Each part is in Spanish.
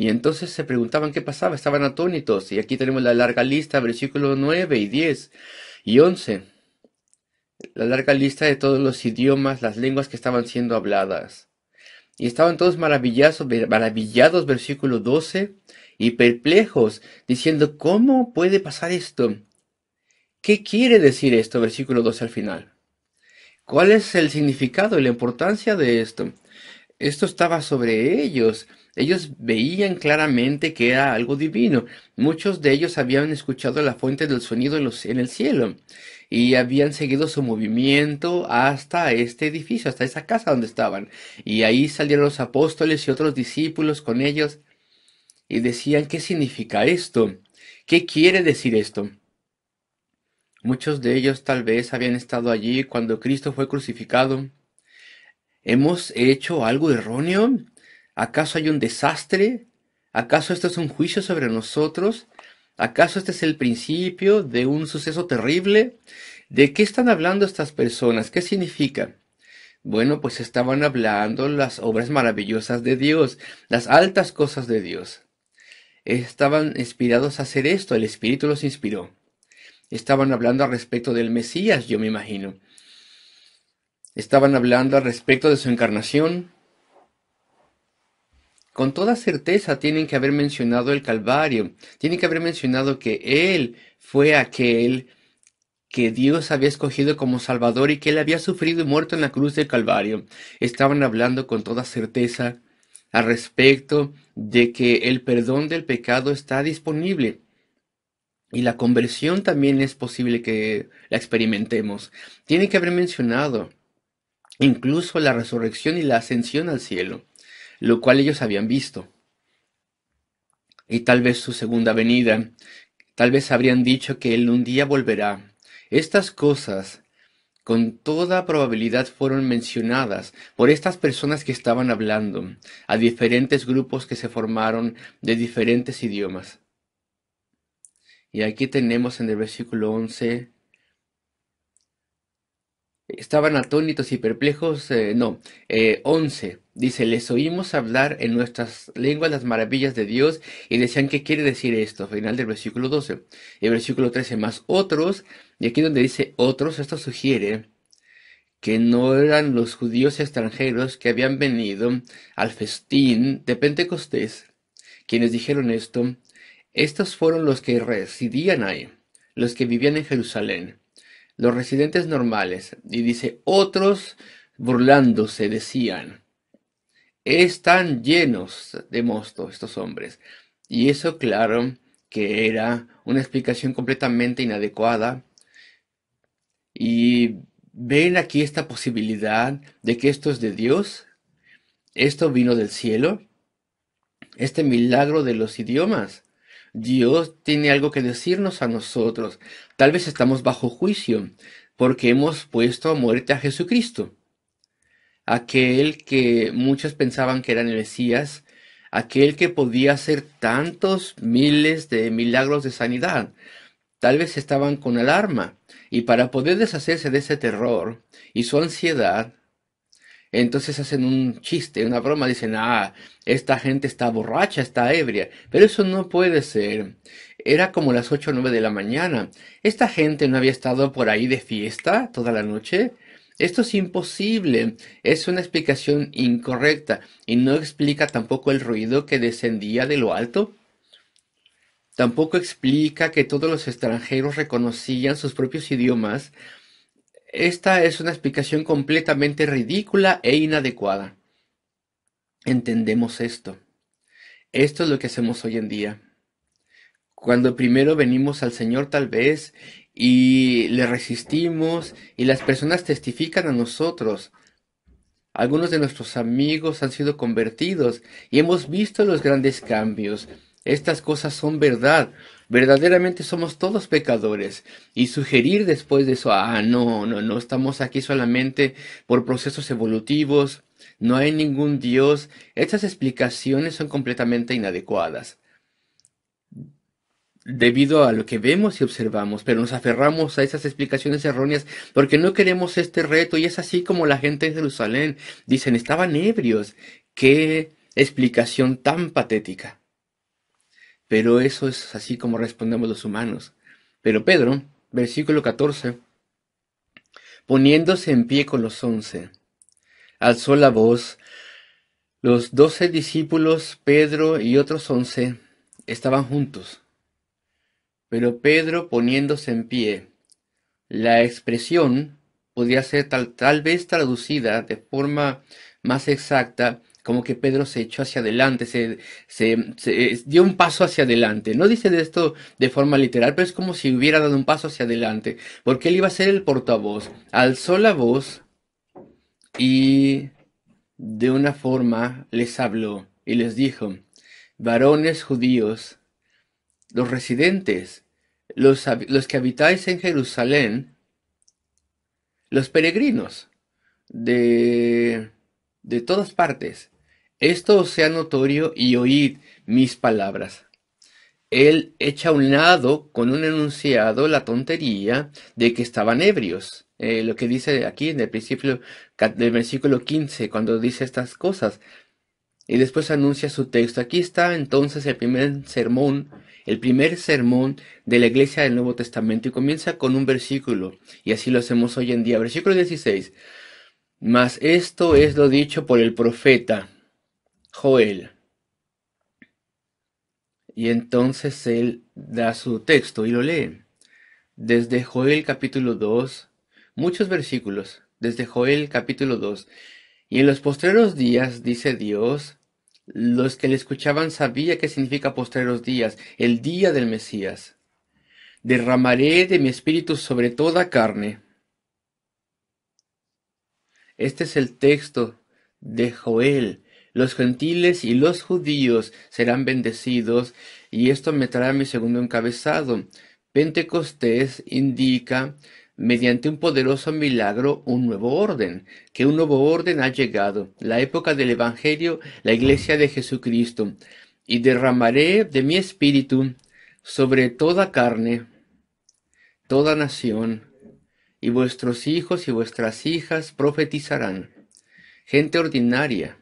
Y entonces se preguntaban qué pasaba, estaban atónitos. Y aquí tenemos la larga lista, versículos 9 y 10 y 11. La larga lista de todos los idiomas, las lenguas que estaban siendo habladas. Y estaban todos maravillados, maravillados versículo 12, y perplejos, diciendo, ¿cómo puede pasar esto? ¿Qué quiere decir esto? Versículo 12 al final. ¿Cuál es el significado y la importancia de esto? esto estaba sobre ellos. Ellos veían claramente que era algo divino. Muchos de ellos habían escuchado la fuente del sonido en, el cielo y habían seguido su movimiento hasta este edificio, hasta esa casa donde estaban. Y ahí salieron los apóstoles y otros discípulos con ellos y decían, ¿qué significa esto? ¿Qué quiere decir esto? Muchos de ellos tal vez habían estado allí cuando Cristo fue crucificado ¿Hemos hecho algo erróneo? ¿Acaso hay un desastre? ¿Acaso esto es un juicio sobre nosotros? ¿Acaso este es el principio de un suceso terrible? ¿De qué están hablando estas personas? ¿Qué significa? Bueno, pues estaban hablando las obras maravillosas de Dios, las altas cosas de Dios. Estaban inspirados a hacer esto, el Espíritu los inspiró. Estaban hablando al respecto del Mesías, yo me imagino. Estaban hablando al respecto de su encarnación. Con toda certeza tienen que haber mencionado el Calvario, tienen que haber mencionado que Él fue aquel que Dios había escogido como Salvador y que Él había sufrido y muerto en la cruz del Calvario. Estaban hablando con toda certeza al respecto de que el perdón del pecado está disponible. Y la conversión también es posible que la experimentemos. Tiene que haber mencionado incluso la resurrección y la ascensión al cielo, lo cual ellos habían visto. Y tal vez su segunda venida, tal vez habrían dicho que él un día volverá. Estas cosas con toda probabilidad fueron mencionadas por estas personas que estaban hablando a diferentes grupos que se formaron de diferentes idiomas. Y aquí tenemos en el versículo 11 Estaban atónitos y perplejos, eh, no, eh, once 11. Dice, les oímos hablar en nuestras lenguas las maravillas de Dios y decían, ¿qué quiere decir esto? Final del versículo 12. El versículo 13, más otros, y aquí donde dice otros, esto sugiere que no eran los judíos extranjeros que habían venido al festín de Pentecostés quienes dijeron esto. Estos fueron los que residían ahí, los que vivían en Jerusalén los residentes normales, y dice, otros burlándose decían, están llenos de mosto estos hombres. Y eso, claro, que era una explicación completamente inadecuada. Y ven aquí esta posibilidad de que esto es de Dios, esto vino del cielo, este milagro de los idiomas Dios tiene algo que decirnos a nosotros. Tal vez estamos bajo juicio porque hemos puesto a muerte a Jesucristo, aquel que muchos pensaban que era el Mesías, aquel que podía hacer tantos miles de milagros de sanidad. Tal vez estaban con alarma y para poder deshacerse de ese terror y su ansiedad, entonces hacen un chiste, una broma, dicen, ah, esta gente está borracha, está ebria, pero eso no puede ser. Era como las 8 o 9 de la mañana. Esta gente no había estado por ahí de fiesta toda la noche. Esto es imposible, es una explicación incorrecta y no explica tampoco el ruido que descendía de lo alto. Tampoco explica que todos los extranjeros reconocían sus propios idiomas esta es una explicación completamente ridícula e inadecuada. Entendemos esto. Esto es lo que hacemos hoy en día. Cuando primero venimos al Señor tal vez y le resistimos y las personas testifican a nosotros. Algunos de nuestros amigos han sido convertidos y hemos visto los grandes cambios. Estas cosas son verdad. Verdaderamente somos todos pecadores y sugerir después de eso, ah, no, no, no estamos aquí solamente por procesos evolutivos, no hay ningún Dios, estas explicaciones son completamente inadecuadas debido a lo que vemos y observamos, pero nos aferramos a esas explicaciones erróneas porque no queremos este reto y es así como la gente en Jerusalén dicen, estaban ebrios, qué explicación tan patética pero eso es así como respondemos los humanos. Pero Pedro, versículo 14, poniéndose en pie con los once, alzó la voz, los doce discípulos, Pedro y otros once, estaban juntos. Pero Pedro poniéndose en pie, la expresión podía ser tal vez traducida de forma más exacta como que Pedro se echó hacia adelante, se, eh, dio un paso hacia adelante. No dice esto de forma literal, pero es como si hubiera dado un paso hacia adelante, porque él iba a ser el portavoz. Alzó la voz y de una forma les habló y les dijo, varones judíos, los residentes, los, los que habitáis en Jerusalén, los peregrinos de de todas partes. Esto sea notorio y oíd mis palabras. Él echa a un lado con un enunciado la tontería de que estaban ebrios. Eh, lo que dice aquí en el principio del versículo 15, cuando dice estas cosas. Y después anuncia su texto. Aquí está entonces el primer sermón, el primer sermón de la iglesia del Nuevo Testamento y comienza con un versículo. Y así lo hacemos hoy en día. Versículo 16. Mas esto es lo dicho por el profeta Joel. Y entonces él da su texto y lo lee. Desde Joel capítulo 2, muchos versículos, desde Joel capítulo 2. Y en los postreros días, dice Dios, los que le escuchaban sabía qué significa postreros días, el día del Mesías. Derramaré de mi espíritu sobre toda carne este es el texto de Joel. Los gentiles y los judíos serán bendecidos y esto me trae mi segundo encabezado. Pentecostés indica mediante un poderoso milagro un nuevo orden, que un nuevo orden ha llegado, la época del Evangelio, la iglesia de Jesucristo, y derramaré de mi espíritu sobre toda carne, toda nación, y vuestros hijos y vuestras hijas profetizarán. Gente ordinaria,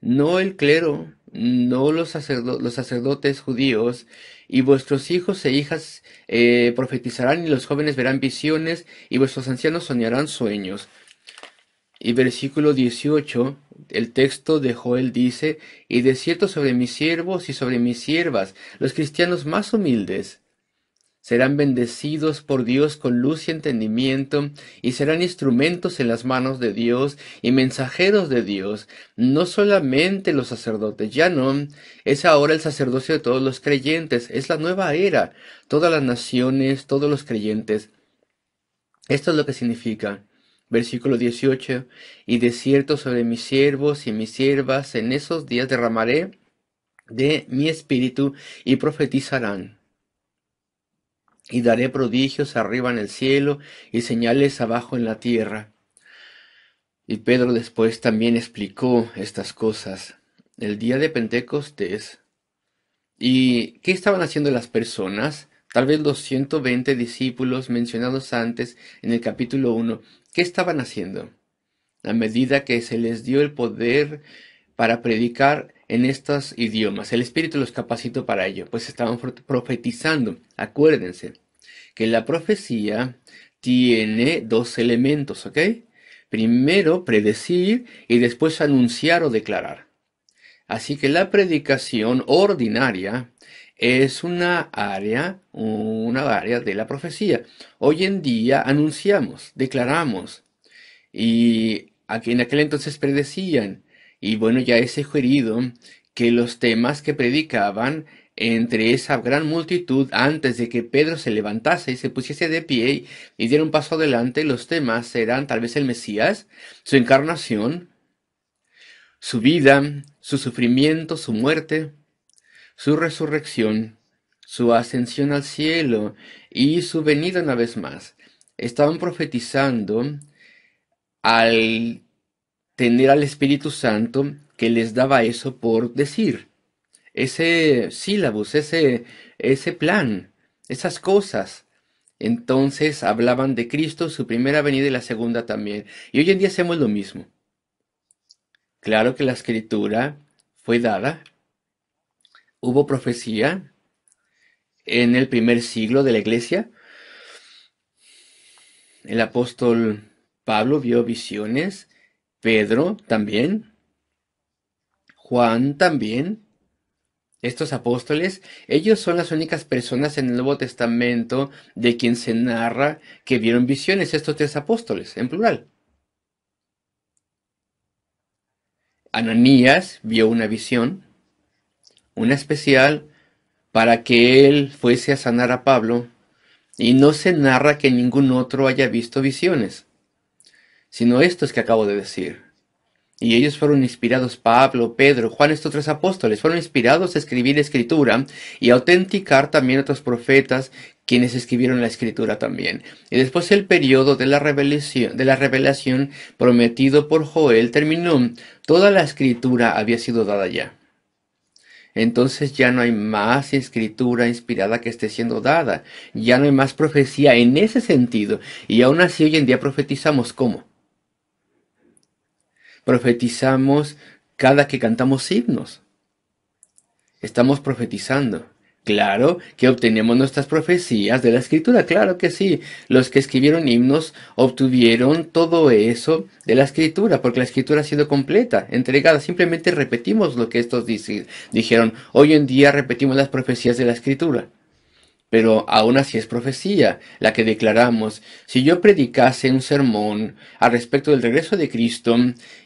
no el clero, no los, sacerdotes judíos, y vuestros hijos e hijas eh, profetizarán, y los jóvenes verán visiones, y vuestros ancianos soñarán sueños. Y versículo 18, el texto de Joel dice, y de cierto sobre mis siervos y sobre mis siervas, los cristianos más humildes, serán bendecidos por Dios con luz y entendimiento, y serán instrumentos en las manos de Dios y mensajeros de Dios, no solamente los sacerdotes, ya no, es ahora el sacerdocio de todos los creyentes, es la nueva era, todas las naciones, todos los creyentes. Esto es lo que significa. Versículo 18, y de cierto sobre mis siervos y mis siervas en esos días derramaré de mi espíritu y profetizarán y daré prodigios arriba en el cielo y señales abajo en la tierra. Y Pedro después también explicó estas cosas el día de Pentecostés. ¿Y qué estaban haciendo las personas? Tal vez los 120 discípulos mencionados antes en el capítulo 1. ¿Qué estaban haciendo? A medida que se les dio el poder para predicar en estos idiomas. El Espíritu los capacitó para ello, pues estaban profetizando. Acuérdense que la profecía tiene dos elementos, ¿ok? Primero predecir y después anunciar o declarar. Así que la predicación ordinaria es una área, una área de la profecía. Hoy en día anunciamos, declaramos, y en aquel entonces predecían, y bueno, ya es sugerido que los temas que predicaban entre esa gran multitud antes de que Pedro se levantase y se pusiese de pie y diera un paso adelante, los temas eran tal vez el Mesías, su encarnación, su vida, su sufrimiento, su muerte, su resurrección, su ascensión al cielo y su venida una vez más. Estaban profetizando al tener al Espíritu Santo que les daba eso por decir, ese sílabus, ese, ese plan, esas cosas. Entonces hablaban de Cristo, su primera venida y la segunda también. Y hoy en día hacemos lo mismo. Claro que la escritura fue dada, hubo profecía en el primer siglo de la iglesia. El apóstol Pablo vio visiones Pedro también, Juan también. Estos apóstoles, ellos son las únicas personas en el Nuevo Testamento de quien se narra que vieron visiones, estos tres apóstoles, en plural. Ananías vio una visión, una especial, para que él fuese a sanar a Pablo, y no se narra que ningún otro haya visto visiones sino es que acabo de decir. Y ellos fueron inspirados, Pablo, Pedro, Juan, estos tres apóstoles, fueron inspirados a escribir escritura y a autenticar también otros profetas quienes escribieron la escritura también. Y después el periodo de la revelación, de la revelación prometido por Joel terminó. Toda la escritura había sido dada ya. Entonces ya no hay más escritura inspirada que esté siendo dada. Ya no hay más profecía en ese sentido. Y aún así hoy en día profetizamos cómo profetizamos cada que cantamos himnos. Estamos profetizando. Claro que obtenemos nuestras profecías de la escritura, claro que sí. Los que escribieron himnos obtuvieron todo eso de la escritura, porque la escritura ha sido completa, entregada. Simplemente repetimos lo que estos dijeron. Hoy en día repetimos las profecías de la escritura. Pero aún así es profecía la que declaramos. Si yo predicase un sermón al respecto del regreso de Cristo,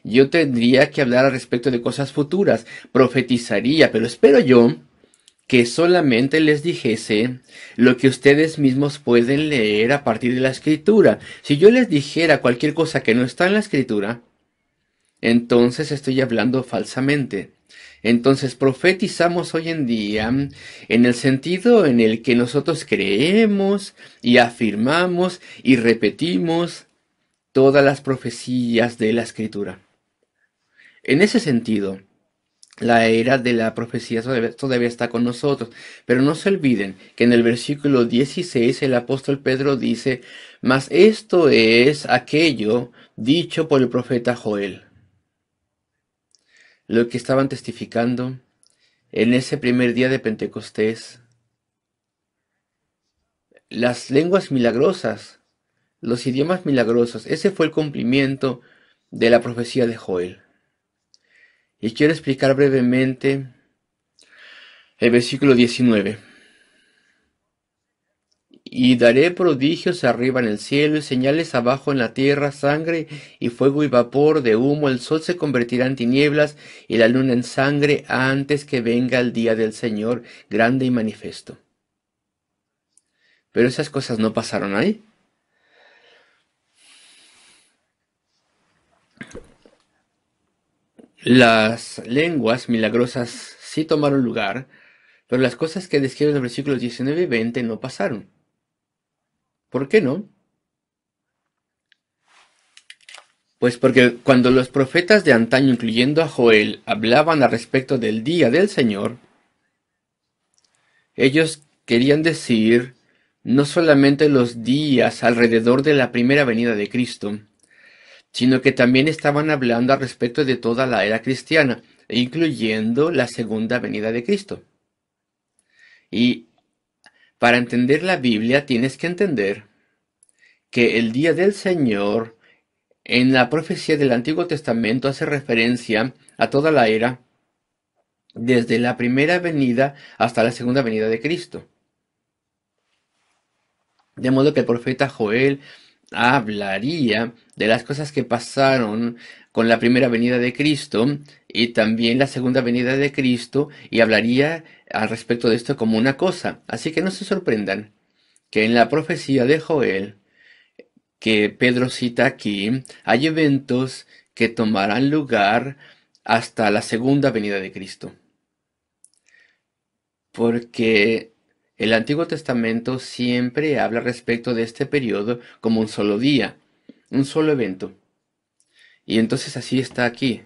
yo tendría que hablar al respecto de cosas futuras, profetizaría, pero espero yo que solamente les dijese lo que ustedes mismos pueden leer a partir de la escritura. Si yo les dijera cualquier cosa que no está en la escritura, entonces estoy hablando falsamente. Entonces profetizamos hoy en día en el sentido en el que nosotros creemos y afirmamos y repetimos todas las profecías de la escritura. En ese sentido, la era de la profecía todavía, está con nosotros. Pero no se olviden que en el versículo 16 el apóstol Pedro dice, mas esto es aquello dicho por el profeta Joel lo que estaban testificando en ese primer día de Pentecostés. Las lenguas milagrosas, los idiomas milagrosos, ese fue el cumplimiento de la profecía de Joel. Y quiero explicar brevemente el versículo 19 y daré prodigios arriba en el cielo y señales abajo en la tierra, sangre y fuego y vapor de humo, el sol se convertirá en tinieblas y la luna en sangre antes que venga el día del Señor grande y manifesto. Pero esas cosas no pasaron ahí. Las lenguas milagrosas sí tomaron lugar, pero las cosas que describen los versículos 19 y 20 no pasaron. ¿Por qué no? Pues porque cuando los profetas de antaño, incluyendo a Joel, hablaban al respecto del día del Señor, ellos querían decir no solamente los días alrededor de la primera venida de Cristo, sino que también estaban hablando al respecto de toda la era cristiana, incluyendo la segunda venida de Cristo. Y para entender la Biblia tienes que entender que el día del Señor en la profecía del Antiguo Testamento hace referencia a toda la era, desde la primera venida hasta la segunda venida de Cristo. De modo que el profeta Joel hablaría de las cosas que pasaron con la primera venida de Cristo y también la segunda venida de Cristo y hablaría al respecto de esto como una cosa. Así que no se sorprendan que en la profecía de Joel que Pedro cita aquí, hay eventos que tomarán lugar hasta la segunda venida de Cristo. Porque el Antiguo Testamento siempre habla respecto de este periodo como un solo día, un solo evento. Y entonces así está aquí.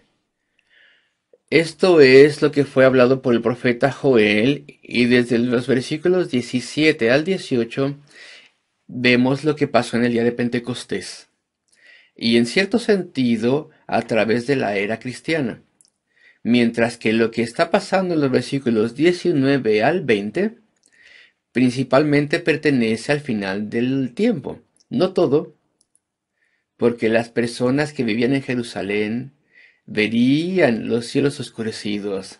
Esto es lo que fue hablado por el profeta Joel y desde los versículos 17 al 18 vemos lo que pasó en el día de Pentecostés y en cierto sentido a través de la era cristiana. Mientras que lo que está pasando en los versículos 19 al 20 principalmente pertenece al final del tiempo. No todo, porque las personas que vivían en Jerusalén verían los cielos oscurecidos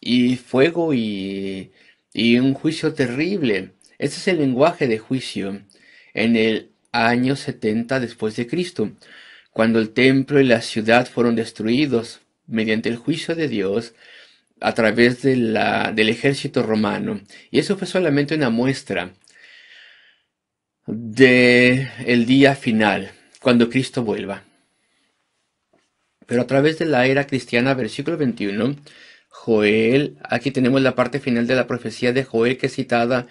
y fuego y, un juicio terrible. Este es el lenguaje de juicio en el año 70 después de Cristo, cuando el templo y la ciudad fueron destruidos mediante el juicio de Dios a través de la, del ejército romano. Y eso fue solamente una muestra de el día final, cuando Cristo vuelva. Pero a través de la era cristiana, versículo 21, Joel, aquí tenemos la parte final de la profecía de Joel que es citada,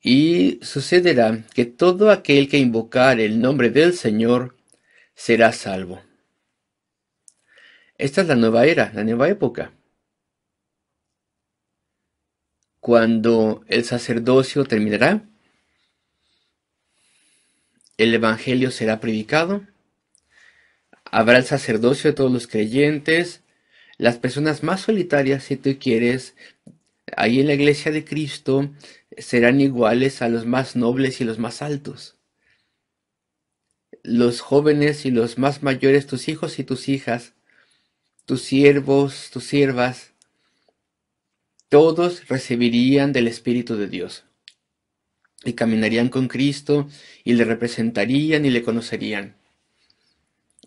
y sucederá que todo aquel que invocar el nombre del Señor será salvo. Esta es la nueva era, la nueva época. Cuando el sacerdocio terminará, el Evangelio será predicado, habrá el sacerdocio de todos los creyentes, las personas más solitarias, si tú quieres, ahí en la iglesia de Cristo, serán iguales a los más nobles y los más altos. Los jóvenes y los más mayores, tus hijos y tus hijas, tus siervos, tus siervas, todos recibirían del Espíritu de Dios y caminarían con Cristo y le representarían y le conocerían.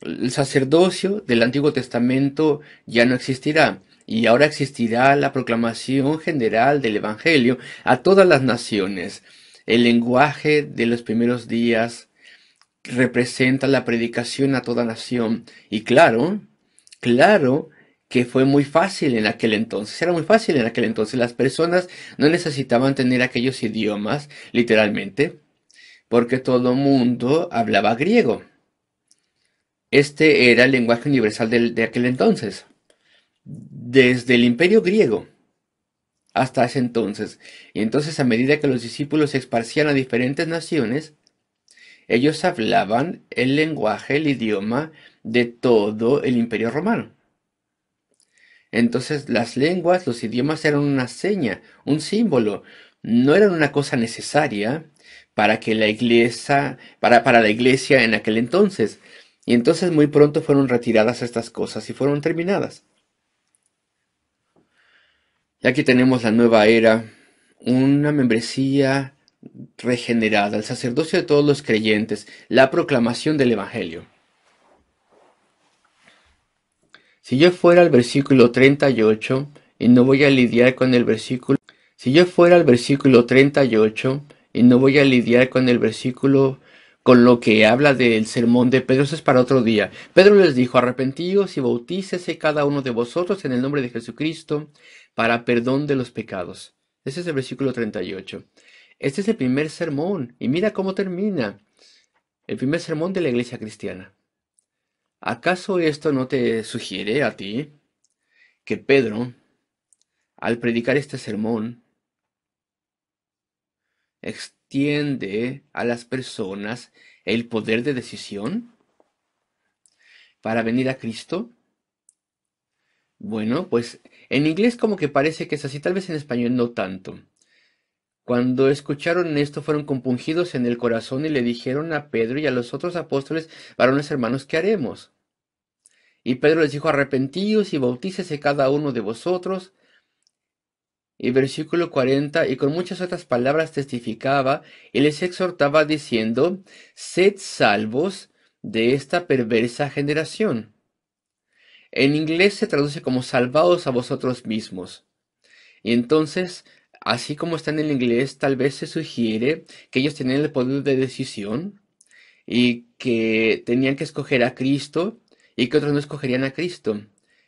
El sacerdocio del Antiguo Testamento ya no existirá y ahora existirá la proclamación general del Evangelio a todas las naciones. El lenguaje de los primeros días representa la predicación a toda nación y claro, claro, que fue muy fácil en aquel entonces, era muy fácil en aquel entonces, las personas no necesitaban tener aquellos idiomas, literalmente, porque todo el mundo hablaba griego. Este era el lenguaje universal de, de aquel entonces, desde el imperio griego hasta ese entonces. Y entonces a medida que los discípulos se esparcían a diferentes naciones, ellos hablaban el lenguaje, el idioma de todo el imperio romano. Entonces las lenguas, los idiomas eran una seña, un símbolo, no eran una cosa necesaria para que la iglesia, para, para la iglesia en aquel entonces. Y entonces muy pronto fueron retiradas estas cosas y fueron terminadas. Y aquí tenemos la nueva era, una membresía regenerada, el sacerdocio de todos los creyentes, la proclamación del Evangelio. Si yo fuera al versículo 38 y no voy a lidiar con el versículo Si yo fuera al versículo 38 y no voy a lidiar con el versículo con lo que habla del sermón de Pedro, eso es para otro día. Pedro les dijo, arrepentíos y bautícese cada uno de vosotros en el nombre de Jesucristo para perdón de los pecados. Ese es el versículo 38. Este es el primer sermón y mira cómo termina. El primer sermón de la iglesia cristiana. ¿Acaso esto no te sugiere a ti que Pedro, al predicar este sermón, extiende a las personas el poder de decisión para venir a Cristo? Bueno, pues en inglés como que parece que es así, tal vez en español no tanto. Cuando escucharon esto fueron compungidos en el corazón y le dijeron a Pedro y a los otros apóstoles, varones hermanos, ¿qué haremos? Y Pedro les dijo, arrepentíos y bautícese cada uno de vosotros. Y versículo 40, y con muchas otras palabras testificaba y les exhortaba diciendo, sed salvos de esta perversa generación. En inglés se traduce como salvaos a vosotros mismos. Y entonces Así como está en el inglés, tal vez se sugiere que ellos tenían el poder de decisión y que tenían que escoger a Cristo y que otros no escogerían a Cristo.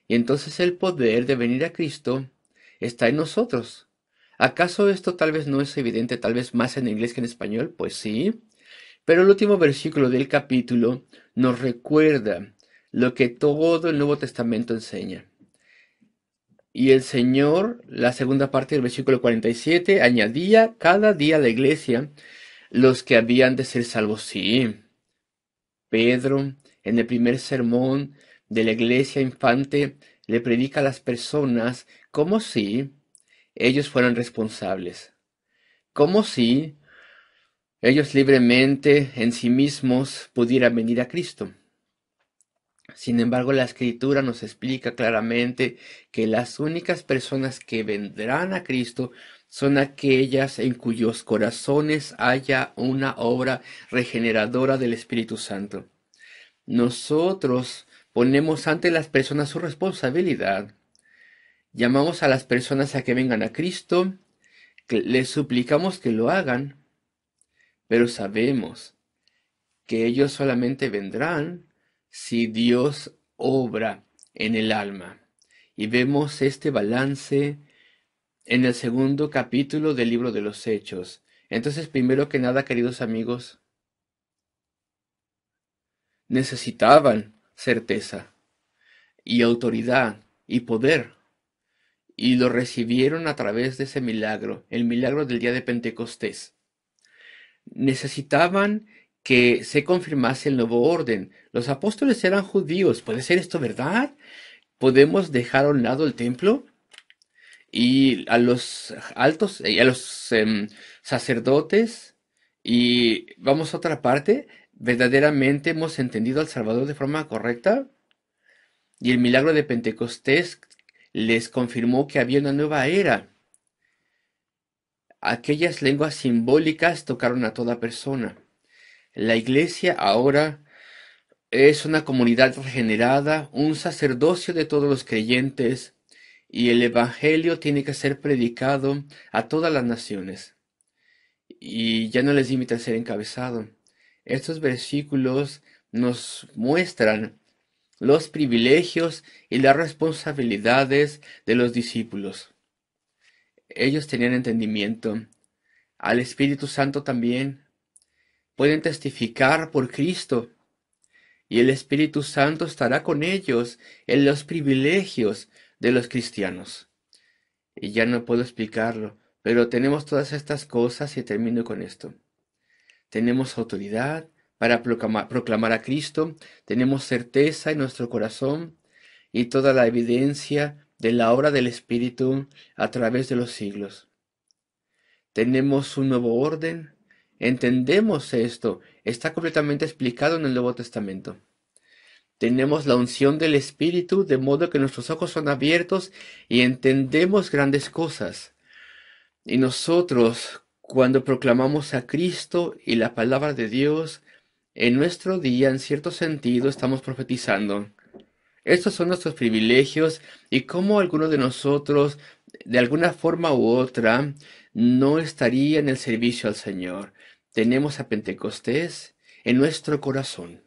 Y entonces el poder de venir a Cristo está en nosotros. ¿Acaso esto tal vez no es evidente, tal vez más en inglés que en español? Pues sí. Pero el último versículo del capítulo nos recuerda lo que todo el Nuevo Testamento enseña. Y el Señor, la segunda parte del versículo 47, añadía cada día a la iglesia los que habían de ser salvos. Sí, Pedro, en el primer sermón de la iglesia infante, le predica a las personas como si ellos fueran responsables, como si ellos libremente en sí mismos pudieran venir a Cristo. Sin embargo, la escritura nos explica claramente que las únicas personas que vendrán a Cristo son aquellas en cuyos corazones haya una obra regeneradora del Espíritu Santo. Nosotros ponemos ante las personas su responsabilidad. Llamamos a las personas a que vengan a Cristo, les suplicamos que lo hagan, pero sabemos que ellos solamente vendrán si Dios obra en el alma. Y vemos este balance en el segundo capítulo del libro de los Hechos. Entonces, primero que nada, queridos amigos, necesitaban certeza y autoridad y poder. Y lo recibieron a través de ese milagro, el milagro del día de Pentecostés. Necesitaban que se confirmase el nuevo orden. Los apóstoles eran judíos. ¿Puede ser esto verdad? ¿Podemos dejar a un lado el templo? Y a los altos, y a los em, sacerdotes, y vamos a otra parte, ¿verdaderamente hemos entendido al Salvador de forma correcta? Y el milagro de Pentecostés les confirmó que había una nueva era. Aquellas lenguas simbólicas tocaron a toda persona. La iglesia ahora es una comunidad regenerada, un sacerdocio de todos los creyentes, y el Evangelio tiene que ser predicado a todas las naciones. Y ya no les limita a ser encabezado. Estos versículos nos muestran los privilegios y las responsabilidades de los discípulos. Ellos tenían entendimiento. Al Espíritu Santo también pueden testificar por Cristo. Y el Espíritu Santo estará con ellos en los privilegios de los cristianos. Y ya no puedo explicarlo, pero tenemos todas estas cosas y termino con esto. Tenemos autoridad para proclamar, a Cristo, tenemos certeza en nuestro corazón y toda la evidencia de la obra del Espíritu a través de los siglos. Tenemos un nuevo orden, entendemos esto, está completamente explicado en el Nuevo Testamento. Tenemos la unción del Espíritu, de modo que nuestros ojos son abiertos y entendemos grandes cosas. Y nosotros, cuando proclamamos a Cristo y la palabra de Dios, en nuestro día, en cierto sentido, estamos profetizando. Estos son nuestros privilegios y cómo algunos de nosotros, de alguna forma u otra, no estaría en el servicio al Señor tenemos a Pentecostés en nuestro corazón.